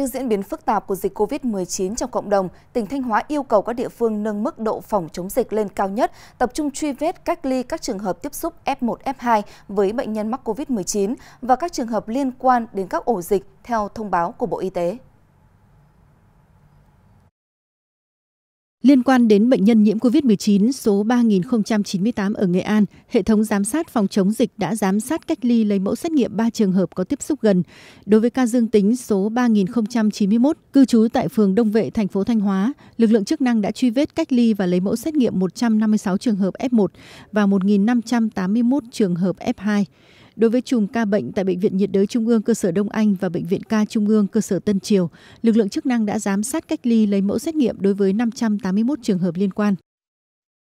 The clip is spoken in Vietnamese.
Trước diễn biến phức tạp của dịch COVID-19 trong cộng đồng, tỉnh Thanh Hóa yêu cầu các địa phương nâng mức độ phòng chống dịch lên cao nhất, tập trung truy vết cách ly các trường hợp tiếp xúc F1, F2 với bệnh nhân mắc COVID-19 và các trường hợp liên quan đến các ổ dịch theo thông báo của Bộ Y tế. Liên quan đến bệnh nhân nhiễm COVID-19 số 3098 ở Nghệ An, hệ thống giám sát phòng chống dịch đã giám sát cách ly lấy mẫu xét nghiệm 3 trường hợp có tiếp xúc gần. Đối với ca dương tính số 3091 cư trú tại phường Đông Vệ, thành phố Thanh Hóa, lực lượng chức năng đã truy vết cách ly và lấy mẫu xét nghiệm 156 trường hợp F1 và 1581 trường hợp F2. Đối với chùm ca bệnh tại Bệnh viện nhiệt đới Trung ương cơ sở Đông Anh và Bệnh viện ca Trung ương cơ sở Tân Triều, lực lượng chức năng đã giám sát cách ly lấy mẫu xét nghiệm đối với 581 trường hợp liên quan.